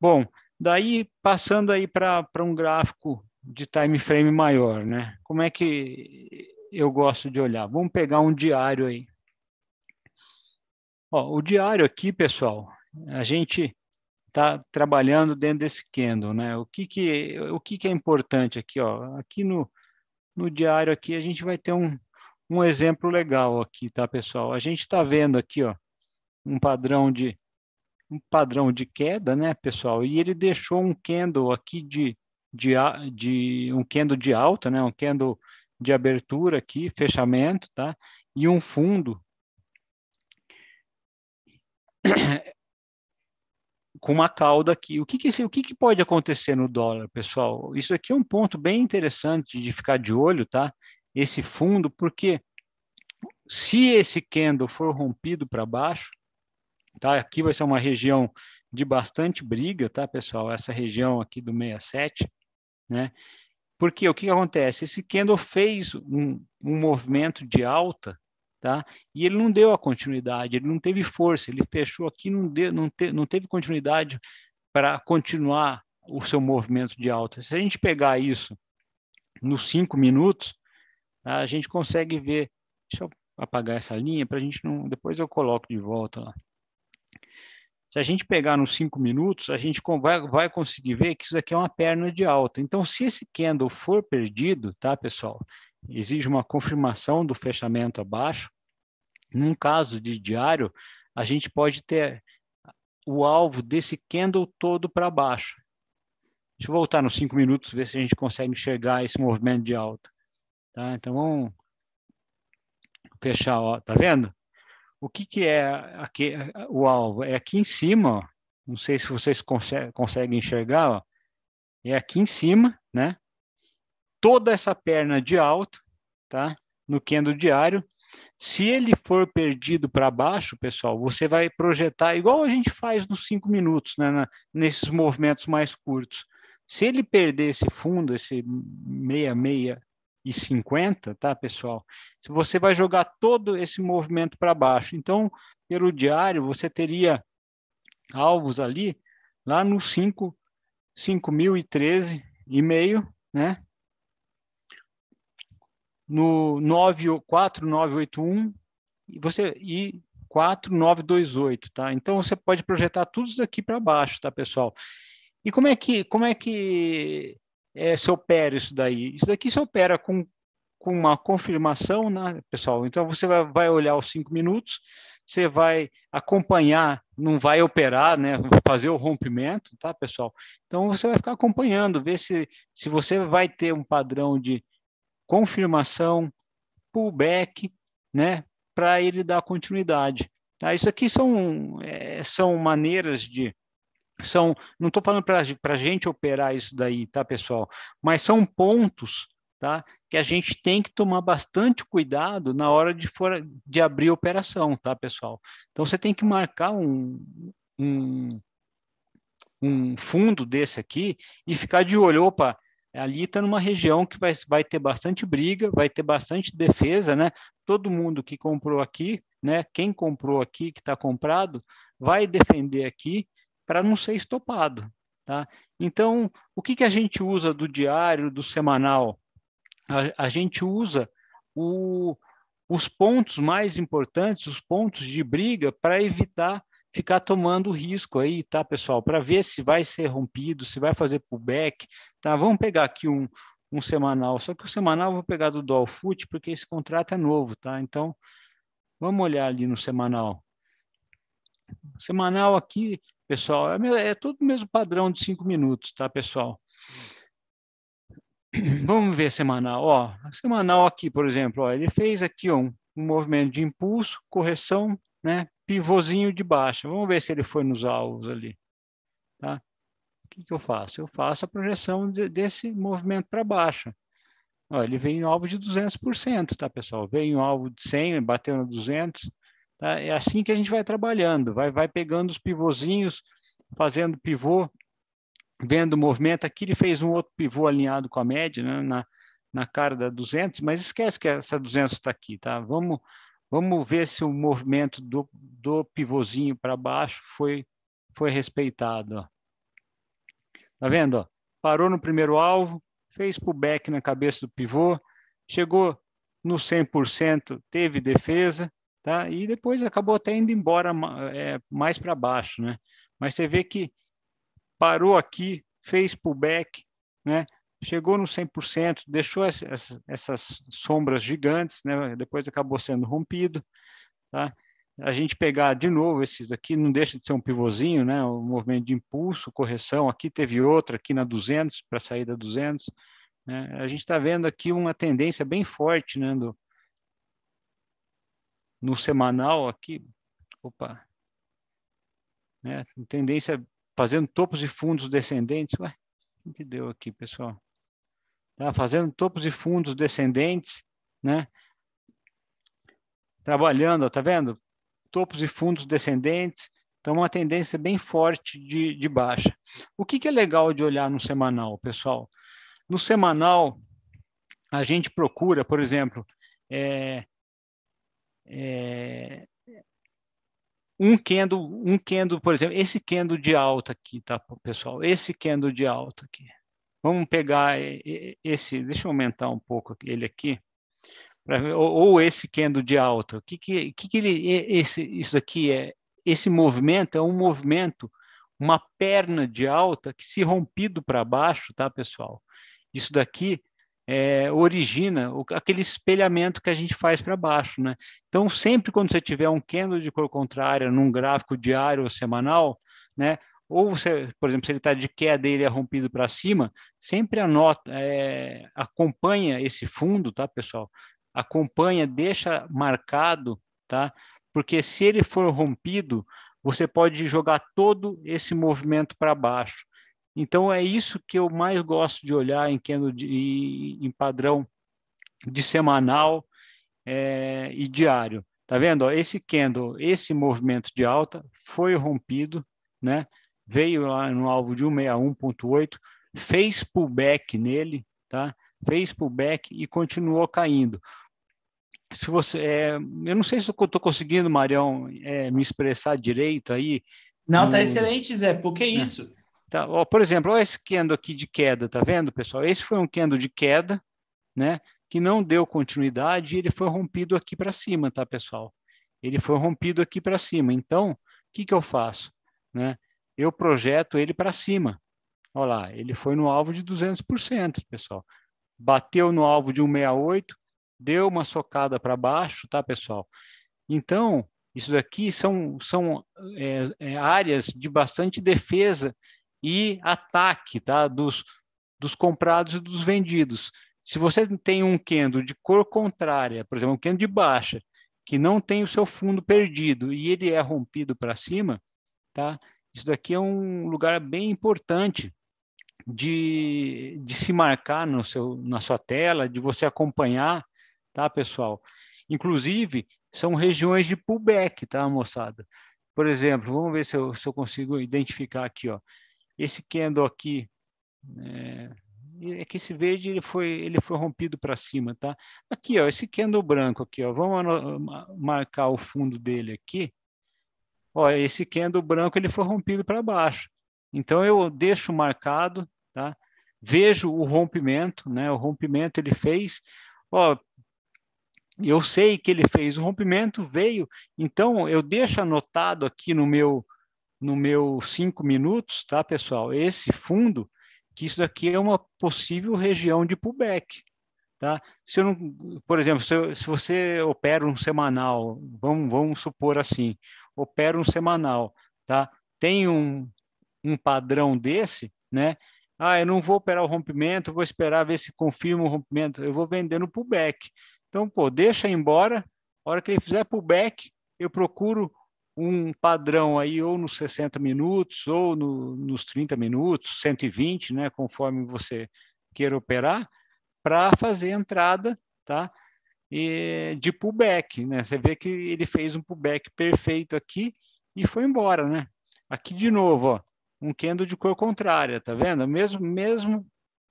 Bom, daí passando aí para um gráfico de time frame maior, né? Como é que eu gosto de olhar? Vamos pegar um diário aí. Ó, o diário aqui, pessoal, a gente está trabalhando dentro desse candle, né? O que que o que que é importante aqui, ó? Aqui no no diário aqui a gente vai ter um um exemplo legal aqui, tá, pessoal? A gente está vendo aqui, ó, um padrão de um padrão de queda, né, pessoal? E ele deixou um candle aqui de, de, de um candle de alta, né, um candle de abertura aqui, fechamento, tá? E um fundo com uma cauda aqui. O que que, o que que pode acontecer no dólar, pessoal? Isso aqui é um ponto bem interessante de ficar de olho, tá? Esse fundo, porque se esse candle for rompido para baixo, Tá? Aqui vai ser uma região de bastante briga, tá, pessoal? Essa região aqui do 67, né? Porque o que acontece? Esse candle fez um, um movimento de alta, tá? E ele não deu a continuidade, ele não teve força, ele fechou aqui, não, deu, não, te, não teve continuidade para continuar o seu movimento de alta. Se a gente pegar isso nos cinco minutos, tá? a gente consegue ver. Deixa eu apagar essa linha para a gente não. Depois eu coloco de volta lá. Se a gente pegar nos cinco minutos, a gente vai, vai conseguir ver que isso aqui é uma perna de alta. Então, se esse candle for perdido, tá, pessoal? Exige uma confirmação do fechamento abaixo. Num caso de diário, a gente pode ter o alvo desse candle todo para baixo. Deixa eu voltar nos cinco minutos, ver se a gente consegue enxergar esse movimento de alta. Tá? Então, vamos fechar, ó, tá vendo? O que, que é aqui, o alvo? É aqui em cima, ó. não sei se vocês conseguem, conseguem enxergar, ó. é aqui em cima, né? Toda essa perna de alta, tá? No candle diário. Se ele for perdido para baixo, pessoal, você vai projetar igual a gente faz nos cinco minutos, né? Na, nesses movimentos mais curtos. Se ele perder esse fundo, esse meia meia e 50, tá, pessoal? Se Você vai jogar todo esse movimento para baixo. Então, pelo diário, você teria alvos ali lá no 5, 5.013,5, né? No 94981 e você e 4928, tá? Então você pode projetar tudo isso daqui para baixo, tá, pessoal? E como é que como é que é, se opera isso daí. Isso daqui se opera com, com uma confirmação, né, pessoal? Então, você vai, vai olhar os cinco minutos, você vai acompanhar, não vai operar, né? Fazer o rompimento, tá, pessoal? Então você vai ficar acompanhando, ver se, se você vai ter um padrão de confirmação, pullback, né? Para ele dar continuidade. Tá? Isso aqui são, é, são maneiras de, são, não estou falando para a gente operar isso daí, tá, pessoal? Mas são pontos tá, que a gente tem que tomar bastante cuidado na hora de, for, de abrir operação, tá, pessoal? Então você tem que marcar um, um, um fundo desse aqui e ficar de olho, opa, ali está numa região que vai, vai ter bastante briga, vai ter bastante defesa, né? Todo mundo que comprou aqui, né? Quem comprou aqui, que está comprado, vai defender aqui para não ser estopado. Tá? Então, o que, que a gente usa do diário, do semanal? A, a gente usa o, os pontos mais importantes, os pontos de briga, para evitar ficar tomando risco aí, tá, pessoal? Para ver se vai ser rompido, se vai fazer pullback, tá? Vamos pegar aqui um, um semanal, só que o semanal eu vou pegar do Dolfoot, porque esse contrato é novo, tá? Então, vamos olhar ali no semanal. Semanal aqui, pessoal. É, é tudo o mesmo padrão de cinco minutos, tá, pessoal? Vamos ver semanal. Ó, semanal aqui, por exemplo, ó, ele fez aqui ó, um, um movimento de impulso, correção, né? Pivôzinho de baixa. Vamos ver se ele foi nos alvos ali. Tá? O que, que eu faço? Eu faço a projeção de, desse movimento para baixo. Ó, ele vem em alvo de 200%, tá, pessoal? Vem em alvo de 100, bateu no 200, Tá? É assim que a gente vai trabalhando, vai, vai pegando os pivôzinhos, fazendo pivô, vendo o movimento. Aqui ele fez um outro pivô alinhado com a média, né? na, na cara da 200, mas esquece que essa 200 está aqui, tá? Vamos, vamos ver se o movimento do, do pivôzinho para baixo foi, foi respeitado. Está Tá vendo? Ó? Parou no primeiro alvo, fez pullback na cabeça do pivô, chegou no 100%, teve defesa, tá? E depois acabou até indo embora é, mais para baixo, né? Mas você vê que parou aqui, fez pullback, né? Chegou no 100%, deixou essas, essas sombras gigantes, né? Depois acabou sendo rompido, tá? A gente pegar de novo esses aqui, não deixa de ser um pivôzinho, né? Um movimento de impulso, correção. Aqui teve outra aqui na 200 para sair da 200. Né? A gente está vendo aqui uma tendência bem forte, né? Do, no semanal aqui, opa, né? Tendência fazendo topos e fundos descendentes. Ué, o que deu aqui, pessoal? Tá fazendo topos e fundos descendentes, né? Trabalhando, tá vendo? Topos e fundos descendentes. Então, uma tendência bem forte de, de baixa. O que, que é legal de olhar no semanal, pessoal? No semanal, a gente procura, por exemplo, é, é, um kendo um kendo por exemplo, esse kendo de alta aqui, tá, pessoal? Esse kendo de alta aqui. Vamos pegar esse, deixa eu aumentar um pouco ele aqui, pra, ou, ou, esse kendo de alta. O que que, que, que ele, esse, isso aqui é? Esse movimento é um movimento, uma perna de alta que se rompido para baixo, tá, pessoal? Isso daqui é, origina o, aquele espelhamento que a gente faz para baixo. Né? Então, sempre quando você tiver um candle de cor contrária num gráfico diário ou semanal, né, ou você, por exemplo, se ele está de queda e ele é rompido para cima, sempre anota, é, acompanha esse fundo, tá, pessoal? Acompanha, deixa marcado, tá? Porque se ele for rompido, você pode jogar todo esse movimento para baixo. Então é isso que eu mais gosto de olhar em candle é de, em padrão de semanal é, e diário. Tá vendo? Ó, esse candle, esse movimento de alta foi rompido, né? Veio lá no alvo de 161.8, fez pullback nele, tá? Fez pullback e continuou caindo. Se você, é, eu não sei se eu estou conseguindo, Marião, é, me expressar direito aí. Não, tá no... tá excelente, Zé. Por que é é. isso? Tá, ó, por exemplo, esse candle aqui de queda, tá vendo, pessoal? Esse foi um candle de queda, né? Que não deu continuidade e ele foi rompido aqui para cima, tá, pessoal? Ele foi rompido aqui para cima. Então, o que, que eu faço? Né? Eu projeto ele para cima. Olha lá, ele foi no alvo de 200%, pessoal. Bateu no alvo de 168, deu uma socada para baixo, tá, pessoal? Então, isso daqui são, são é, é, áreas de bastante defesa e ataque tá? dos, dos comprados e dos vendidos. Se você tem um candle de cor contrária, por exemplo, um candle de baixa, que não tem o seu fundo perdido e ele é rompido para cima, tá? Isso daqui é um lugar bem importante de, de se marcar no seu, na sua tela, de você acompanhar, tá, pessoal? Inclusive, são regiões de pullback, tá, moçada? Por exemplo, vamos ver se eu, se eu consigo identificar aqui, ó. Esse candle aqui, é, é, que esse verde ele foi, ele foi rompido para cima, tá? Aqui, ó, esse candle branco aqui, ó, vamos marcar o fundo dele aqui. Ó, esse candle branco ele foi rompido para baixo. Então eu deixo marcado, tá? Vejo o rompimento, né? O rompimento ele fez, ó, eu sei que ele fez o rompimento, veio, então eu deixo anotado aqui no meu no meu cinco minutos, tá, pessoal? Esse fundo, que isso daqui é uma possível região de pullback, tá? Se eu não, por exemplo, se, se você opera um semanal, vamos, vamos supor assim, opera um semanal, tá? Tem um, um padrão desse, né? Ah, eu não vou operar o rompimento, vou esperar ver se confirma o rompimento, eu vou vender no pullback. Então, pô, deixa embora, a hora que ele fizer pullback, eu procuro um padrão aí ou nos 60 minutos ou no, nos 30 minutos, 120, né, conforme você queira operar, para fazer entrada, tá? E de pullback, né? Você vê que ele fez um pullback perfeito aqui e foi embora, né? Aqui de novo, ó, um candle de cor contrária, tá vendo? Mesmo mesmo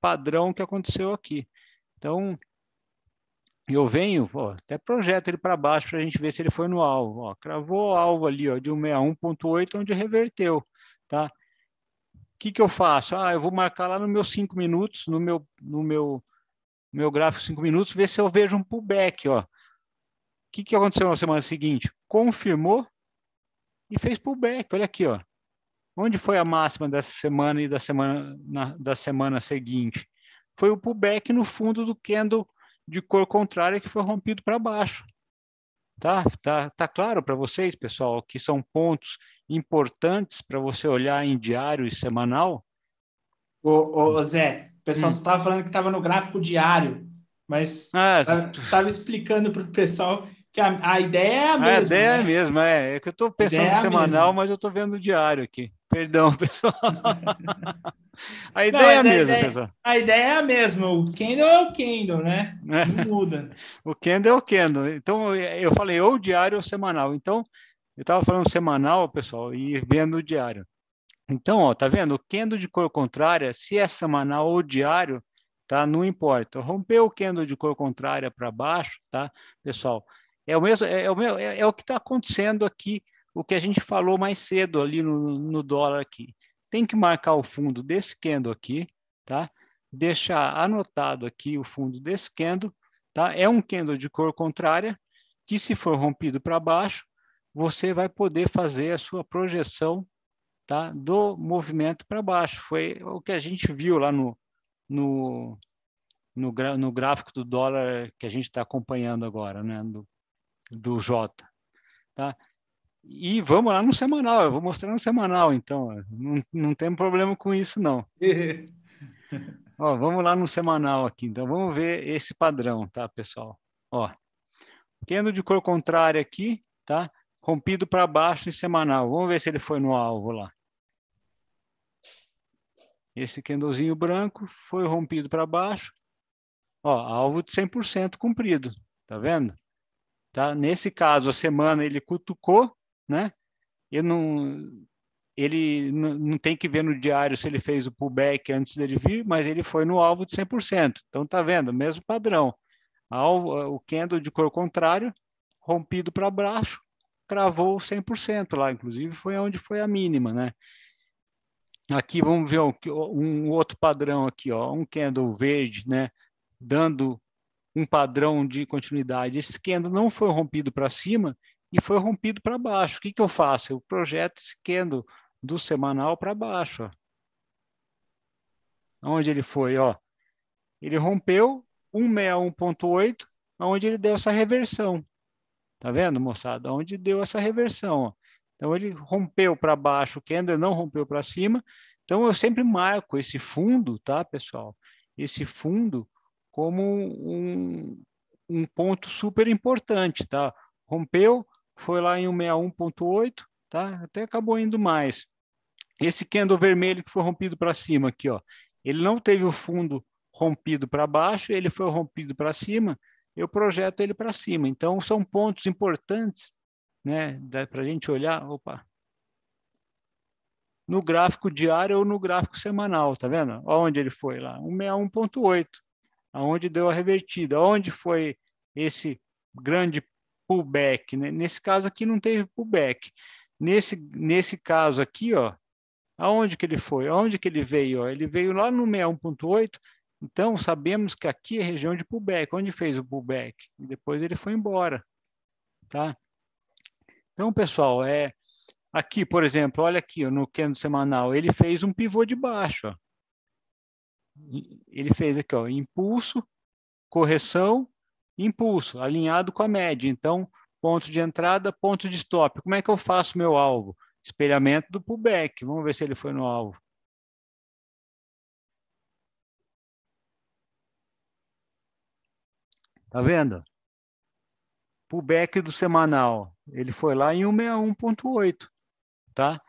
padrão que aconteceu aqui. Então, eu venho, ó, até projeto ele para baixo para a gente ver se ele foi no alvo. Ó, cravou o alvo ali ó, de 161.8, onde reverteu. Tá? O que, que eu faço? Ah, eu vou marcar lá no meu 5 minutos, no meu, no meu, meu gráfico 5 minutos, ver se eu vejo um pullback. Ó. O que, que aconteceu na semana seguinte? Confirmou e fez pullback. Olha aqui, ó. Onde foi a máxima dessa semana e da semana, na, da semana seguinte? Foi o pullback no fundo do candle de cor contrária que foi rompido para baixo. Tá, tá, tá claro para vocês, pessoal, que são pontos importantes para você olhar em diário e semanal? Ô, ô Zé, o pessoal hum. estava falando que estava no gráfico diário, mas estava ah, explicando para o pessoal que a, a, ideia é a ah, mesma. A ideia né? é a né? mesma, é. É que eu estou pensando é semanal, mas eu estou vendo diário aqui. Perdão, pessoal. A ideia Não, é a mesma, ideia, é- pessoal. A ideia é a mesma. O Kendall é o Kendall, né? É. Não muda. o Kendall é o Kendall. Então, eu falei ou diário ou semanal. Então, eu estava falando semanal, pessoal, e vendo o diário. Então, ó, tá vendo? O Kendall de cor contrária, se é semanal ou diário, tá? Não importa. Rompeu o Kendall de cor contrária para baixo, tá? Pessoal, é o mesmo, é, é o, meu. é, é o que está acontecendo aqui o que a gente falou mais cedo ali no, no dólar aqui. Tem que marcar o fundo desse candle aqui, tá? Deixar anotado aqui o fundo desse candle, tá? É um candle de cor contrária, que se for rompido para baixo, você vai poder fazer a sua projeção tá? do movimento para baixo. Foi o que a gente viu lá no, no, no, no gráfico do dólar que a gente está acompanhando agora, né? do, do J. Tá? E vamos lá no semanal, eu vou mostrar no semanal, então. É. Não, não tem problema com isso, não. Ó, vamos lá no semanal aqui, então vamos ver esse padrão, tá, pessoal? Ó, tendo de cor contrária aqui, tá? Rompido para baixo em semanal. Vamos ver se ele foi no alvo lá. Esse candlezinho branco foi rompido para baixo. Ó, alvo de 100% cumprido, tá vendo? Tá? Nesse caso, a semana ele cutucou, né? Ele não, ele não tem que ver no diário se ele fez o pullback antes dele vir, mas ele foi no alvo de 100%. Então, tá vendo? Mesmo padrão. Alvo, eh, o candle de cor contrário, rompido para baixo, cravou 100% lá, inclusive foi onde foi a mínima, né? Aqui vamos ver um, um outro padrão aqui, ó, um candle verde, né, dando um padrão de continuidade. Esse candle não foi rompido para cima, e foi rompido para baixo. O que, que eu faço? Eu projeto esse candle do semanal para baixo. Ó. Onde ele foi? Ó. Ele rompeu 161.8, onde ele deu essa reversão. Tá vendo, moçada? Onde deu essa reversão. Ó. Então, ele rompeu para baixo, o candle não rompeu para cima. Então, eu sempre marco esse fundo, tá, pessoal? Esse fundo como um, um ponto super importante, tá? Rompeu, foi lá em 161.8, tá? Até acabou indo mais. Esse candle vermelho que foi rompido para cima aqui, ó, ele não teve o fundo rompido para baixo, ele foi rompido para cima, eu projeto ele para cima. Então, são pontos importantes né, para a gente olhar opa, no gráfico diário ou no gráfico semanal, tá vendo? Onde ele foi lá? 161.8, aonde deu a revertida, onde foi esse grande pullback, né? Nesse caso aqui não teve pullback. Nesse, nesse caso aqui, ó, aonde que ele foi? Aonde que ele veio? Ele veio lá no 61.8, então sabemos que aqui é região de pullback, onde fez o pullback. E depois ele foi embora, tá? Então, pessoal, é aqui, por exemplo, olha aqui ó, no candle semanal, ele fez um pivô de baixo, ó. Ele fez aqui, ó, impulso, correção impulso, alinhado com a média. Então, ponto de entrada, ponto de stop. Como é que eu faço meu alvo? Espelhamento do pullback. Vamos ver se ele foi no alvo. Tá vendo? Pullback do semanal. Ele foi lá em 161.8, tá?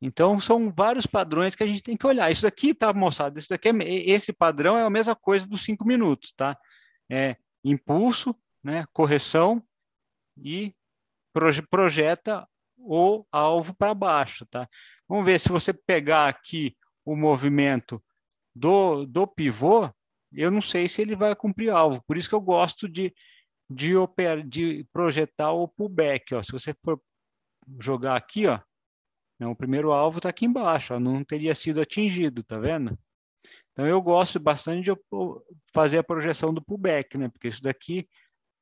Então, são vários padrões que a gente tem que olhar. Isso aqui tá, moçada? Isso daqui é, esse padrão é a mesma coisa dos cinco minutos, tá? É, impulso, né, correção e proje projeta o alvo para baixo, tá? Vamos ver se você pegar aqui o movimento do, do pivô, eu não sei se ele vai cumprir alvo. Por isso que eu gosto de, de, operar, de projetar o pullback. Ó. Se você for jogar aqui, ó, né, o primeiro alvo está aqui embaixo, ó, não teria sido atingido, tá vendo? Então eu gosto bastante de fazer a projeção do pullback, né? Porque isso daqui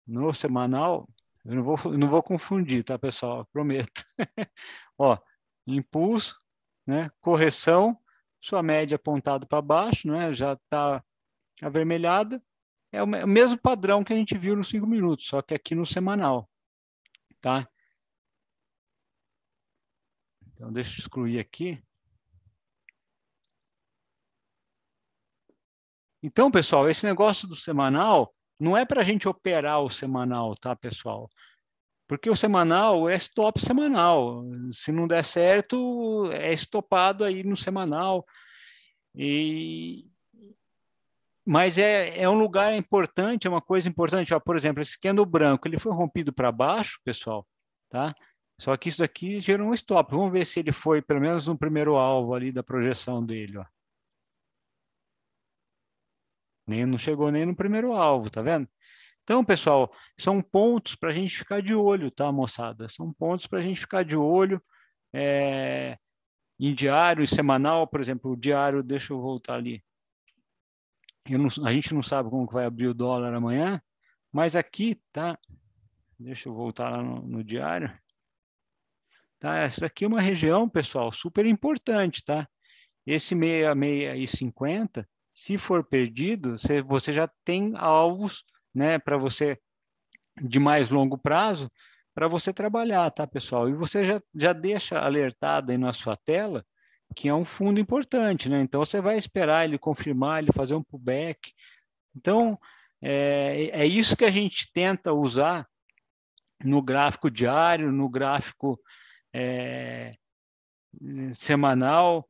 no semanal eu não vou, eu não vou confundir, tá, pessoal? Prometo. Ó, impulso, né? Correção, sua média apontada para baixo, né? Já está avermelhada. É o mesmo padrão que a gente viu nos cinco minutos, só que aqui no semanal, tá? Então deixa eu excluir aqui. Então, pessoal, esse negócio do semanal não é para a gente operar o semanal, tá, pessoal? Porque o semanal é stop semanal. Se não der certo, é estopado aí no semanal. E... Mas é, é um lugar importante, é uma coisa importante. Ó, por exemplo, esse candle branco, ele foi rompido para baixo, pessoal, tá? Só que isso daqui gerou um stop. Vamos ver se ele foi, pelo menos, no primeiro alvo ali da projeção dele, ó. Nem, não chegou nem no primeiro alvo, tá vendo? Então, pessoal, são pontos para a gente ficar de olho, tá, moçada? São pontos para a gente ficar de olho é, em diário e semanal, por exemplo, o diário, deixa eu voltar ali. Eu não, a gente não sabe como que vai abrir o dólar amanhã, mas aqui tá. Deixa eu voltar lá no, no diário. Tá, essa aqui é uma região, pessoal, super importante, tá? Esse 66 e 50 se for perdido, você já tem alvos né, para você de mais longo prazo para você trabalhar, tá, pessoal? E você já, já deixa alertado aí na sua tela que é um fundo importante, né? Então você vai esperar ele confirmar, ele fazer um pullback. Então é, é isso que a gente tenta usar no gráfico diário, no gráfico é, semanal,